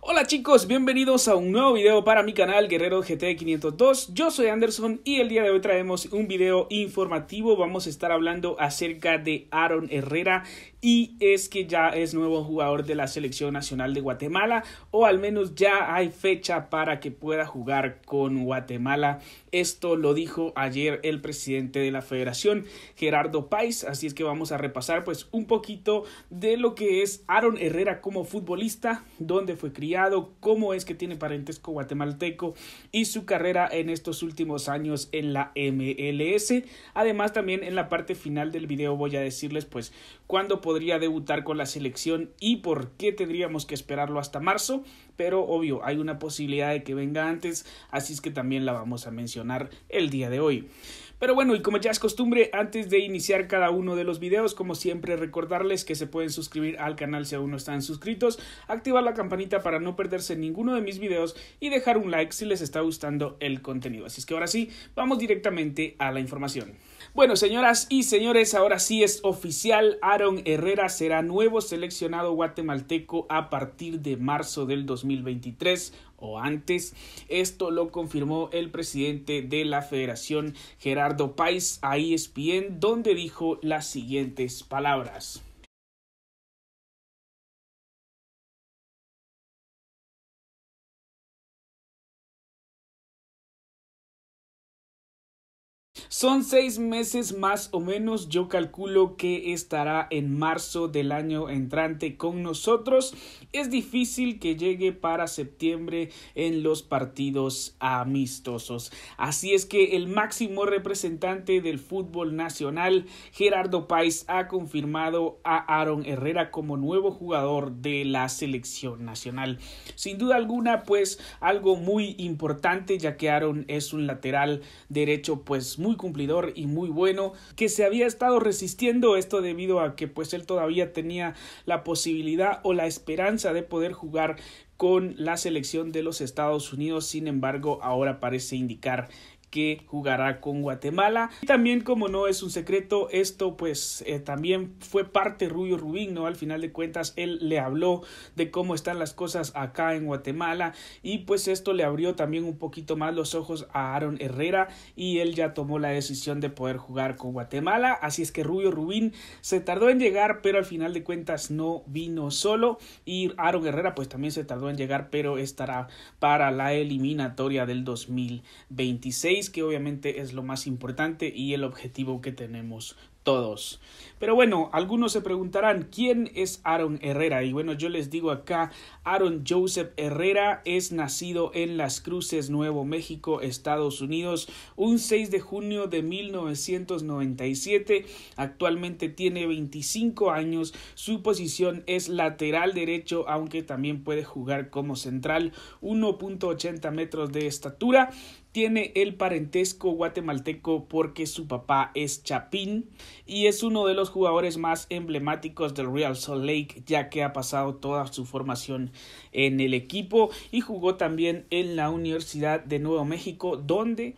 Hola chicos, bienvenidos a un nuevo video para mi canal Guerrero GT 502. Yo soy Anderson y el día de hoy traemos un video informativo. Vamos a estar hablando acerca de Aaron Herrera, y es que ya es nuevo jugador de la selección nacional de Guatemala o al menos ya hay fecha para que pueda jugar con Guatemala. Esto lo dijo ayer el presidente de la federación Gerardo Pais, así es que vamos a repasar pues un poquito de lo que es Aaron Herrera como futbolista, dónde fue criado, cómo es que tiene parentesco guatemalteco y su carrera en estos últimos años en la MLS. Además también en la parte final del video voy a decirles pues cuándo podría debutar con la selección y por qué tendríamos que esperarlo hasta marzo, pero obvio, hay una posibilidad de que venga antes, así es que también la vamos a mencionar el día de hoy. Pero bueno, y como ya es costumbre, antes de iniciar cada uno de los videos, como siempre recordarles que se pueden suscribir al canal si aún no están suscritos, activar la campanita para no perderse ninguno de mis videos y dejar un like si les está gustando el contenido. Así es que ahora sí, vamos directamente a la información. Bueno, señoras y señores, ahora sí es oficial. Aaron Herrera será nuevo seleccionado guatemalteco a partir de marzo del 2023 o antes. Esto lo confirmó el presidente de la federación, Gerardo Pais, a ESPN, donde dijo las siguientes palabras. Son seis meses más o menos, yo calculo que estará en marzo del año entrante con nosotros. Es difícil que llegue para septiembre en los partidos amistosos. Así es que el máximo representante del fútbol nacional, Gerardo Pais, ha confirmado a Aaron Herrera como nuevo jugador de la selección nacional. Sin duda alguna, pues algo muy importante, ya que Aaron es un lateral derecho pues muy cumplidor y muy bueno, que se había estado resistiendo esto debido a que pues él todavía tenía la posibilidad o la esperanza de poder jugar con la selección de los Estados Unidos, sin embargo ahora parece indicar que jugará con Guatemala. Y también, como no es un secreto, esto pues eh, también fue parte Rubio Rubín, ¿no? Al final de cuentas, él le habló de cómo están las cosas acá en Guatemala y pues esto le abrió también un poquito más los ojos a Aaron Herrera y él ya tomó la decisión de poder jugar con Guatemala. Así es que Rubio Rubín se tardó en llegar, pero al final de cuentas no vino solo y Aaron Herrera pues también se tardó en llegar, pero estará para la eliminatoria del 2026 que obviamente es lo más importante y el objetivo que tenemos todos. Pero bueno, algunos se preguntarán quién es Aaron Herrera y bueno, yo les digo acá, Aaron Joseph Herrera es nacido en Las Cruces, Nuevo México, Estados Unidos, un 6 de junio de 1997, actualmente tiene 25 años, su posición es lateral derecho, aunque también puede jugar como central, 1.80 metros de estatura tiene el parentesco guatemalteco porque su papá es Chapín y es uno de los jugadores más emblemáticos del Real Salt Lake ya que ha pasado toda su formación en el equipo y jugó también en la Universidad de Nuevo México donde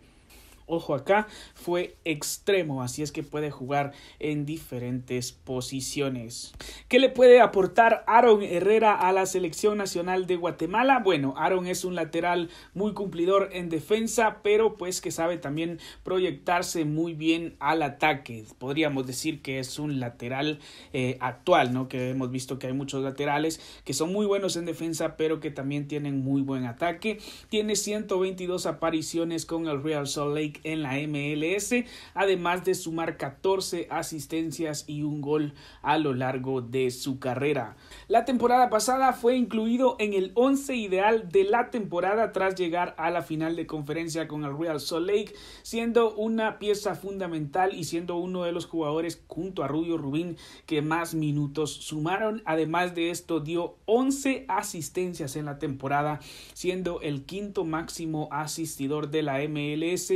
ojo acá, fue extremo, así es que puede jugar en diferentes posiciones. ¿Qué le puede aportar Aaron Herrera a la selección nacional de Guatemala? Bueno, Aaron es un lateral muy cumplidor en defensa, pero pues que sabe también proyectarse muy bien al ataque. Podríamos decir que es un lateral eh, actual, ¿no? Que hemos visto que hay muchos laterales que son muy buenos en defensa, pero que también tienen muy buen ataque. Tiene 122 apariciones con el Real Salt Lake en la MLS, además de sumar 14 asistencias y un gol a lo largo de su carrera. La temporada pasada fue incluido en el 11 ideal de la temporada tras llegar a la final de conferencia con el Real Salt Lake, siendo una pieza fundamental y siendo uno de los jugadores junto a Rubio Rubín que más minutos sumaron. Además de esto dio 11 asistencias en la temporada, siendo el quinto máximo asistidor de la MLS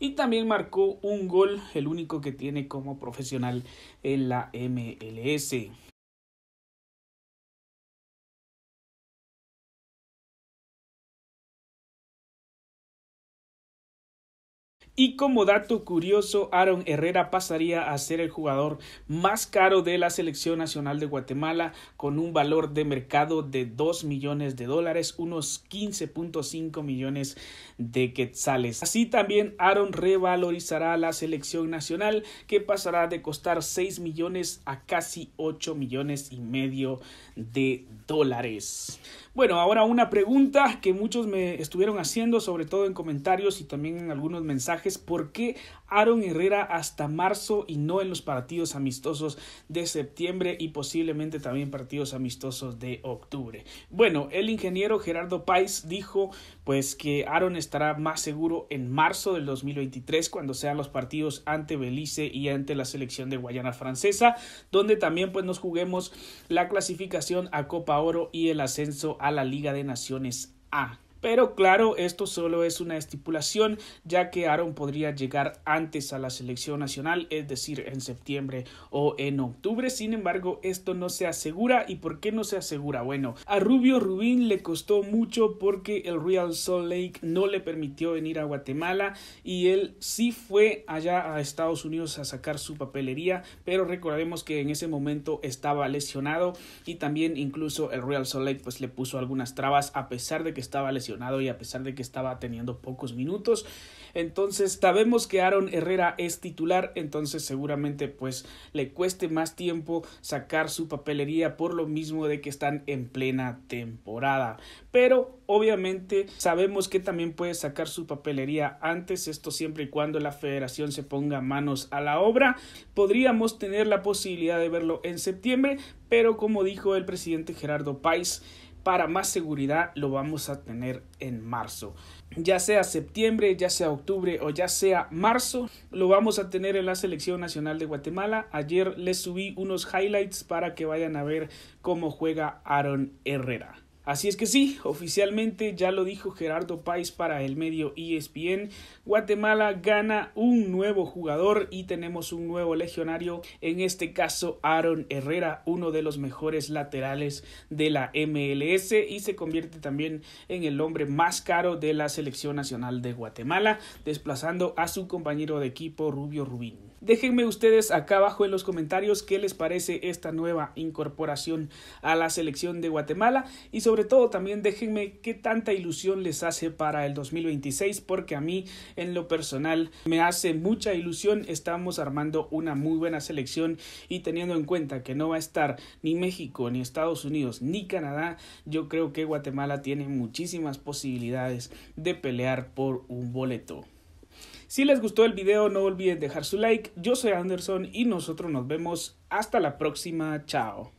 y también marcó un gol, el único que tiene como profesional en la MLS. Y como dato curioso, Aaron Herrera pasaría a ser el jugador más caro de la selección nacional de Guatemala con un valor de mercado de 2 millones de dólares, unos 15.5 millones de quetzales. Así también Aaron revalorizará la selección nacional que pasará de costar 6 millones a casi 8 millones y medio de dólares. Bueno, ahora una pregunta que muchos me estuvieron haciendo, sobre todo en comentarios y también en algunos mensajes. ¿Por qué Aaron Herrera hasta marzo y no en los partidos amistosos de septiembre y posiblemente también partidos amistosos de octubre? Bueno, el ingeniero Gerardo Pais dijo pues que Aaron estará más seguro en marzo del 2023 cuando sean los partidos ante Belice y ante la selección de Guayana Francesa, donde también pues nos juguemos la clasificación a Copa Oro y el ascenso a a la Liga de Naciones A. Pero claro, esto solo es una estipulación, ya que Aaron podría llegar antes a la selección nacional, es decir, en septiembre o en octubre. Sin embargo, esto no se asegura. ¿Y por qué no se asegura? Bueno, a Rubio Rubín le costó mucho porque el Real Salt Lake no le permitió venir a Guatemala y él sí fue allá a Estados Unidos a sacar su papelería, pero recordemos que en ese momento estaba lesionado y también incluso el Real Salt Lake pues le puso algunas trabas a pesar de que estaba lesionado y a pesar de que estaba teniendo pocos minutos. Entonces sabemos que Aaron Herrera es titular, entonces seguramente pues le cueste más tiempo sacar su papelería por lo mismo de que están en plena temporada. Pero obviamente sabemos que también puede sacar su papelería antes, esto siempre y cuando la federación se ponga manos a la obra. Podríamos tener la posibilidad de verlo en septiembre, pero como dijo el presidente Gerardo Páez, para más seguridad lo vamos a tener en marzo. Ya sea septiembre, ya sea octubre o ya sea marzo, lo vamos a tener en la selección nacional de Guatemala. Ayer les subí unos highlights para que vayan a ver cómo juega Aaron Herrera. Así es que sí, oficialmente ya lo dijo Gerardo Páez para el medio ESPN, Guatemala gana un nuevo jugador y tenemos un nuevo legionario, en este caso Aaron Herrera, uno de los mejores laterales de la MLS y se convierte también en el hombre más caro de la selección nacional de Guatemala, desplazando a su compañero de equipo Rubio Rubín. Déjenme ustedes acá abajo en los comentarios qué les parece esta nueva incorporación a la selección de Guatemala y sobre todo también déjenme qué tanta ilusión les hace para el 2026 porque a mí en lo personal me hace mucha ilusión. Estamos armando una muy buena selección y teniendo en cuenta que no va a estar ni México, ni Estados Unidos, ni Canadá, yo creo que Guatemala tiene muchísimas posibilidades de pelear por un boleto. Si les gustó el video, no olviden dejar su like. Yo soy Anderson y nosotros nos vemos hasta la próxima. Chao.